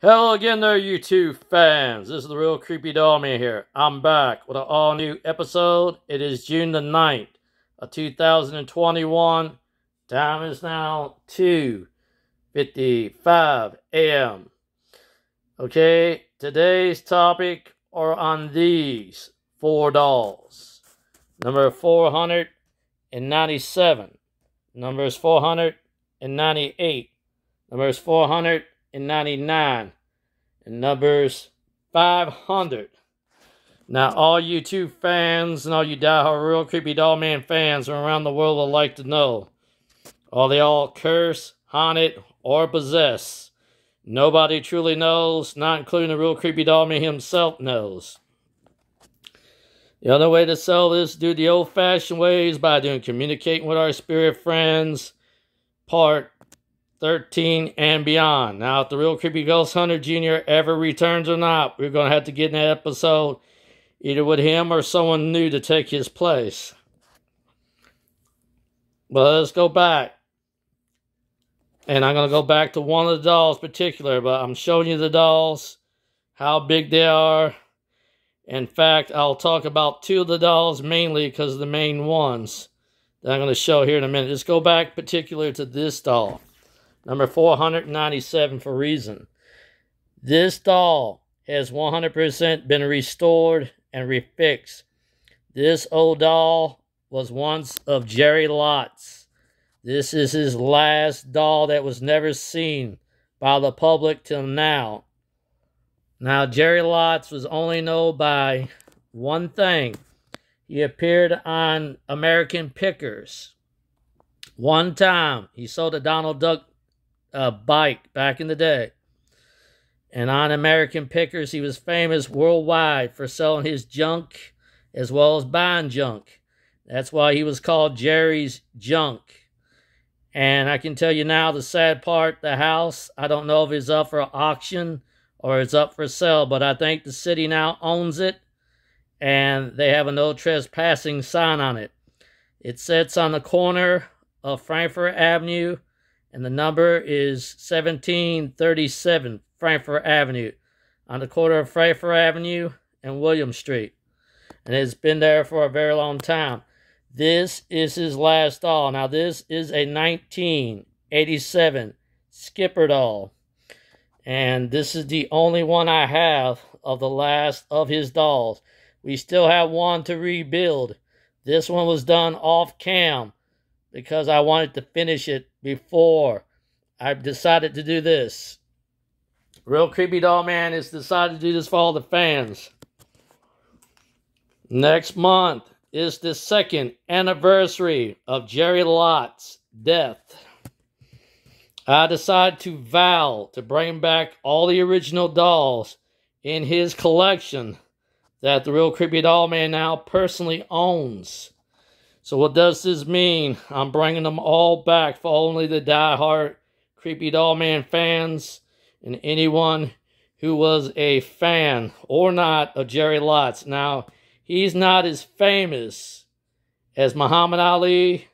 Hello again there, YouTube fans. This is the real Creepy man here. I'm back with an all-new episode. It is June the 9th of 2021. Time is now 2.55 a.m. Okay, today's topic are on these four dolls. Number 497. Numbers 498. Numbers 400 99, and numbers 500. Now, all you two fans and all you diehard real creepy doll man fans around the world would like to know are they all cursed, haunted, or possessed? Nobody truly knows, not including the real creepy doll man himself knows. The only way to sell this do the old fashioned ways by doing communicating with our spirit friends part 13 and beyond. Now, if the real creepy ghost hunter Jr. ever returns or not, we're going to have to get an episode either with him or someone new to take his place. But let's go back. And I'm going to go back to one of the dolls particular, but I'm showing you the dolls, how big they are. In fact, I'll talk about two of the dolls mainly because the main ones that I'm going to show here in a minute. Let's go back particular to this doll. Number 497 for reason. This doll has 100% been restored and refixed. This old doll was once of Jerry Lott's. This is his last doll that was never seen by the public till now. Now, Jerry Lott's was only known by one thing. He appeared on American Pickers. One time, he sold a Donald Duck a bike back in the day. And on American Pickers, he was famous worldwide for selling his junk as well as buying junk. That's why he was called Jerry's Junk. And I can tell you now the sad part the house, I don't know if it's up for auction or it's up for sale, but I think the city now owns it and they have a no trespassing sign on it. It sits on the corner of Frankfurt Avenue and the number is 1737 Frankfurt Avenue on the corner of Frankfurt Avenue and William Street. And it's been there for a very long time. This is his last doll. Now, this is a 1987 Skipper doll. And this is the only one I have of the last of his dolls. We still have one to rebuild. This one was done off cam because I wanted to finish it before I decided to do this. Real Creepy Doll Man has decided to do this for all the fans. Next month is the second anniversary of Jerry Lott's death. I decided to vow to bring back all the original dolls in his collection that the Real Creepy Doll Man now personally owns. So what does this mean? I'm bringing them all back for only the die-hard Creepy Doll Man fans and anyone who was a fan or not of Jerry Lotz. Now, he's not as famous as Muhammad Ali.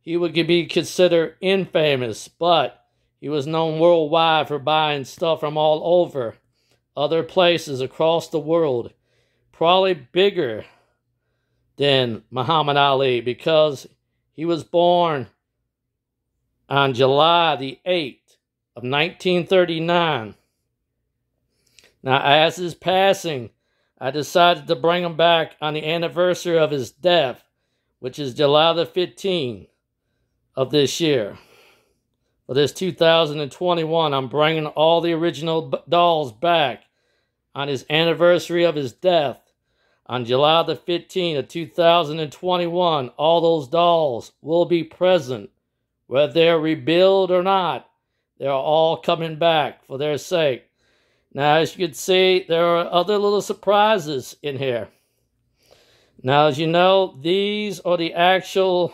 He would be considered infamous, but he was known worldwide for buying stuff from all over, other places across the world, probably bigger than Muhammad Ali because he was born on July the 8th of 1939. Now, as his passing, I decided to bring him back on the anniversary of his death, which is July the 15th of this year. For this 2021, I'm bringing all the original dolls back on his anniversary of his death on July the 15th of 2021, all those dolls will be present. Whether they're rebuilt or not, they're all coming back for their sake. Now, as you can see, there are other little surprises in here. Now, as you know, these are the actual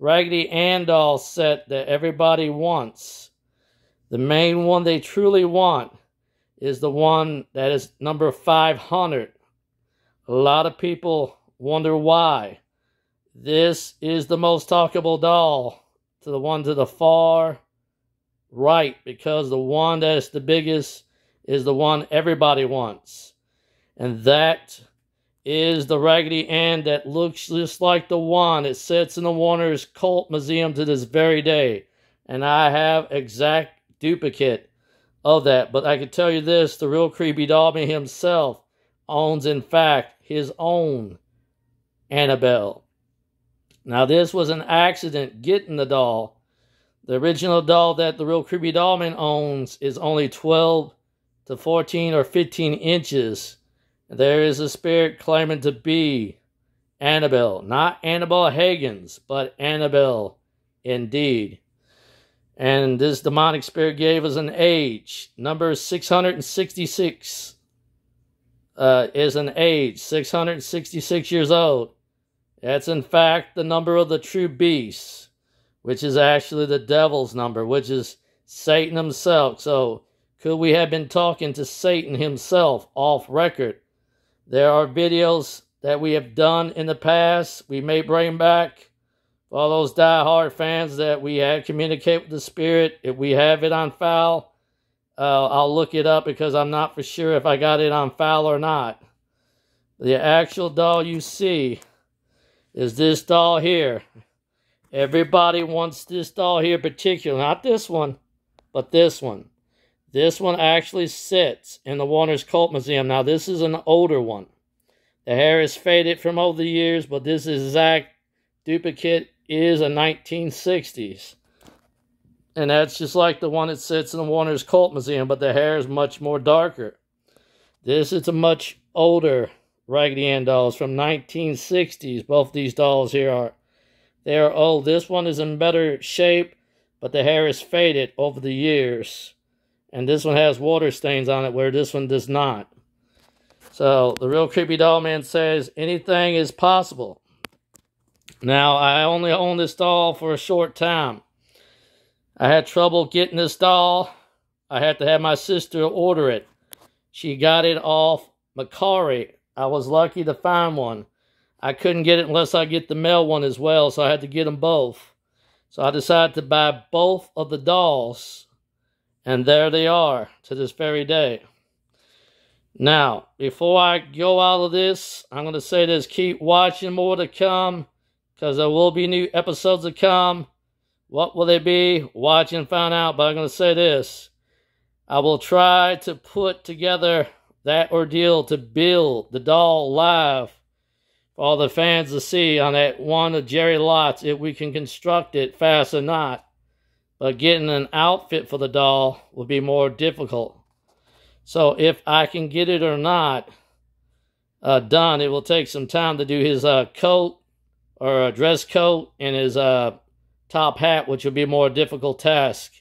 Raggedy Ann doll set that everybody wants. The main one they truly want is the one that is number 500. A lot of people wonder why. This is the most talkable doll to the one to the far right because the one that is the biggest is the one everybody wants. And that is the Raggedy Ann that looks just like the one. It sits in the Warner's Cult Museum to this very day. And I have exact duplicate of that. But I can tell you this the real creepy Dobby himself owns, in fact, his own Annabelle. Now, this was an accident getting the doll. The original doll that the real creepy dollman owns is only 12 to 14 or 15 inches. There is a spirit claiming to be Annabelle, not Annabelle Higgins, but Annabelle indeed. And this demonic spirit gave us an age, number 666 uh, is an age, 666 years old. That's in fact the number of the true beast, which is actually the devil's number, which is Satan himself. So, could we have been talking to Satan himself off record? There are videos that we have done in the past. We may bring back all those die-hard fans that we have communicate with the spirit. If we have it on file, uh, I'll look it up because I'm not for sure if I got it on foul or not. The actual doll you see is this doll here. Everybody wants this doll here particular. Not this one, but this one. This one actually sits in the Warner's Cult Museum. Now, this is an older one. The hair is faded from over the years, but this exact duplicate is a 1960s. And that's just like the one that sits in the Warner's Cult Museum, but the hair is much more darker. This is a much older Raggedy Ann doll from 1960s. Both these dolls here are they are old. This one is in better shape, but the hair is faded over the years. And this one has water stains on it where this one does not. So the real creepy doll man says anything is possible. Now I only own this doll for a short time. I had trouble getting this doll. I had to have my sister order it. She got it off Macari. I was lucky to find one. I couldn't get it unless I get the male one as well, so I had to get them both. So I decided to buy both of the dolls, and there they are to this very day. Now, before I go out of this, I'm going to say this. Keep watching more to come, because there will be new episodes to come. What will they be? Watch and find out. But I'm going to say this I will try to put together that ordeal to build the doll live for all the fans to see on that one of Jerry Lots if we can construct it fast or not. But getting an outfit for the doll will be more difficult. So if I can get it or not uh, done, it will take some time to do his uh, coat or a dress coat and his uh, top hat, which would be a more difficult task.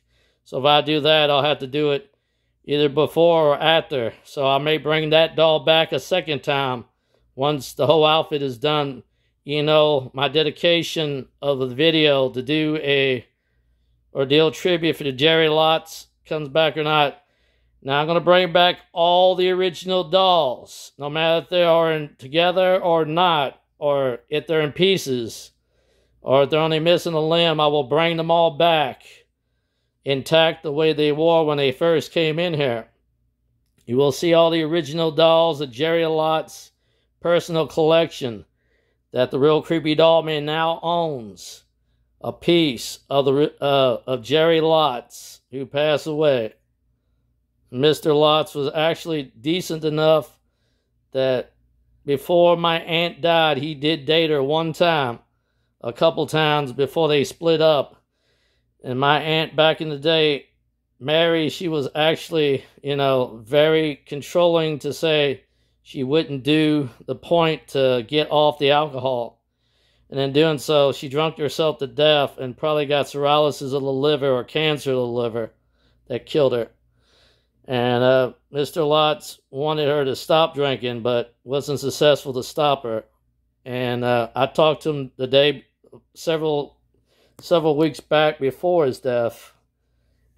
So if I do that, I'll have to do it either before or after. So I may bring that doll back a second time once the whole outfit is done. You know, my dedication of the video to do a ordeal tribute for the Jerry Lots comes back or not. Now I'm going to bring back all the original dolls, no matter if they are in, together or not, or if they're in pieces or if they're only missing a limb, I will bring them all back intact the way they were when they first came in here. You will see all the original dolls of Jerry Lott's personal collection that the real creepy doll man now owns a piece of the uh, of Jerry Lott's who passed away. Mr. Lott's was actually decent enough that before my aunt died, he did date her one time a couple times before they split up. And my aunt back in the day, Mary, she was actually, you know, very controlling to say she wouldn't do the point to get off the alcohol. And in doing so, she drunk herself to death and probably got cirrhosis of the liver or cancer of the liver that killed her. And uh, Mr. Lotz wanted her to stop drinking, but wasn't successful to stop her. And uh, I talked to him the day several several weeks back before his death,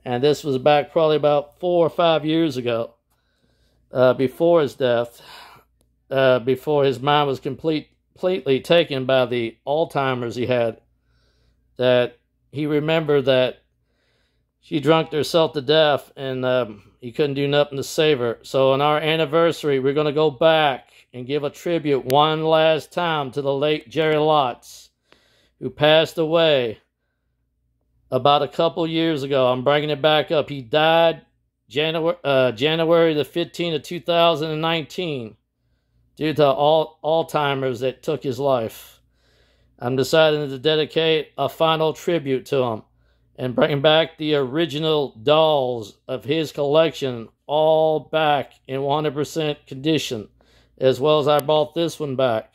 and this was back probably about four or five years ago, uh, before his death, uh, before his mind was complete, completely taken by the Alzheimer's he had, that he remembered that she drunk herself to death and um, he couldn't do nothing to save her. So on our anniversary, we're going to go back and give a tribute one last time to the late Jerry Lotz who passed away about a couple years ago. I'm bringing it back up. He died January uh, January the 15th of 2019 due to all Alzheimer's that took his life. I'm deciding to dedicate a final tribute to him and bring back the original dolls of his collection, all back in 100% condition, as well as I bought this one back.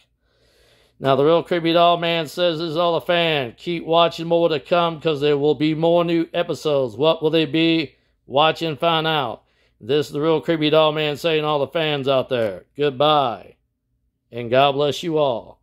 Now, the real creepy doll man says this is all a fan. Keep watching more to come because there will be more new episodes. What will they be? Watch and find out. This is the real creepy doll man saying all the fans out there. Goodbye. And God bless you all.